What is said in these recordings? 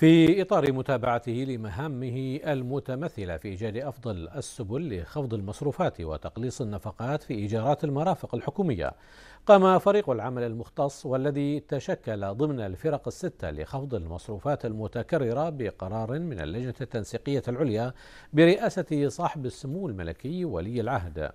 في إطار متابعته لمهامه المتمثلة في إيجاد أفضل السبل لخفض المصروفات وتقليص النفقات في إيجارات المرافق الحكومية قام فريق العمل المختص والذي تشكل ضمن الفرق الستة لخفض المصروفات المتكررة بقرار من اللجنة التنسيقية العليا برئاسة صاحب السمو الملكي ولي العهد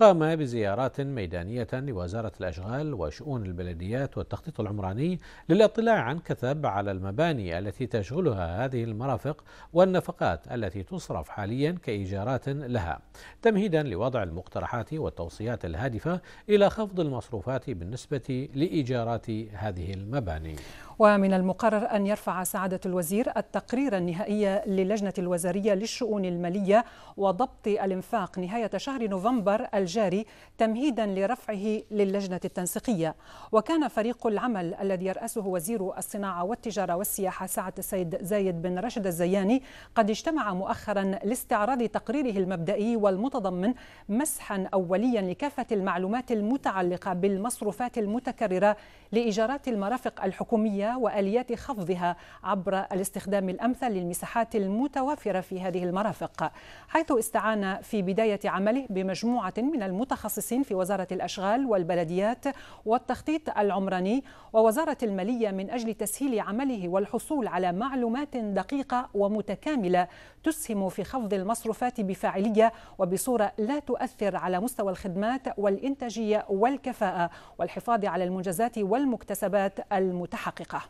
قام بزيارات ميدانية لوزارة الأشغال وشؤون البلديات والتخطيط العمراني للاطلاع عن كثب على المباني التي تشغلها هذه المرافق والنفقات التي تصرف حاليا كإيجارات لها تمهيدا لوضع المقترحات والتوصيات الهادفة إلى خفض المصروفات بالنسبة لإيجارات هذه المباني ومن المقرر أن يرفع سعادة الوزير التقرير النهائي للجنة الوزارية للشؤون المالية وضبط الإنفاق نهاية شهر نوفمبر الجاري تمهيدا لرفعه للجنة التنسيقية وكان فريق العمل الذي يرأسه وزير الصناعة والتجارة والسياحة سعد السيد زايد بن رشد الزياني قد اجتمع مؤخرا لاستعراض تقريره المبدئي والمتضمن مسحا أوليا لكافة المعلومات المتعلقة بالمصروفات المتكررة لإيجارات المرافق الحكومية وآليات خفضها عبر الاستخدام الأمثل للمساحات المتوفرة في هذه المرافق حيث استعان في بداية عمله بمجموعة من من المتخصصين في وزارة الأشغال والبلديات والتخطيط العمراني ووزارة المالية من أجل تسهيل عمله والحصول على معلومات دقيقة ومتكاملة تسهم في خفض المصروفات بفاعلية وبصورة لا تؤثر على مستوى الخدمات والإنتاجية والكفاءة والحفاظ على المنجزات والمكتسبات المتحققة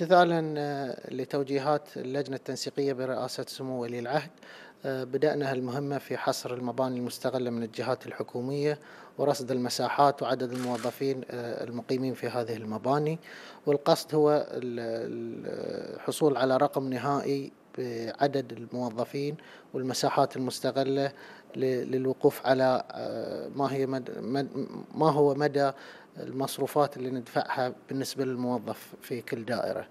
امتثالا آه، لتوجيهات اللجنة التنسيقية برئاسة سمو ولي العهد آه، بدأنا هالمهمة في حصر المباني المستغلة من الجهات الحكومية ورصد المساحات وعدد الموظفين آه، المقيمين في هذه المباني والقصد هو الحصول على رقم نهائي بعدد الموظفين والمساحات المستغله للوقوف على آه، ما هي مد ما هو مدى المصروفات اللي ندفعها بالنسبه للموظف في كل دائره.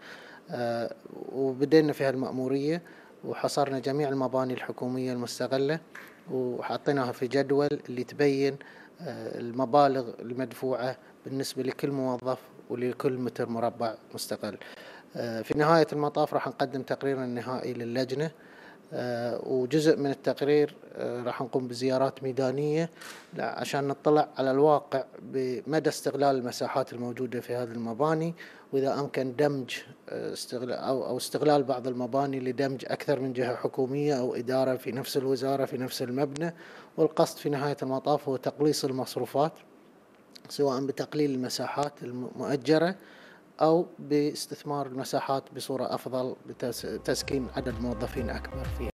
آه، وبدينا في هالمأموريه وحصرنا جميع المباني الحكوميه المستغله وحطيناها في جدول اللي تبين آه، المبالغ المدفوعه بالنسبه لكل موظف ولكل متر مربع مستقل. آه، في نهاية المطاف راح نقدم تقرير النهائي للجنة آه، وجزء من التقرير آه، راح نقوم بزيارات ميدانية عشان نطلع على الواقع بمدى استغلال المساحات الموجودة في هذه المباني وإذا أمكن دمج استغلال أو استغلال بعض المباني لدمج أكثر من جهة حكومية أو إدارة في نفس الوزارة في نفس المبنى والقصد في نهاية المطاف هو تقليص المصروفات سواء بتقليل المساحات المؤجرة أو باستثمار المساحات بصورة أفضل بتسكين عدد موظفين أكبر فيها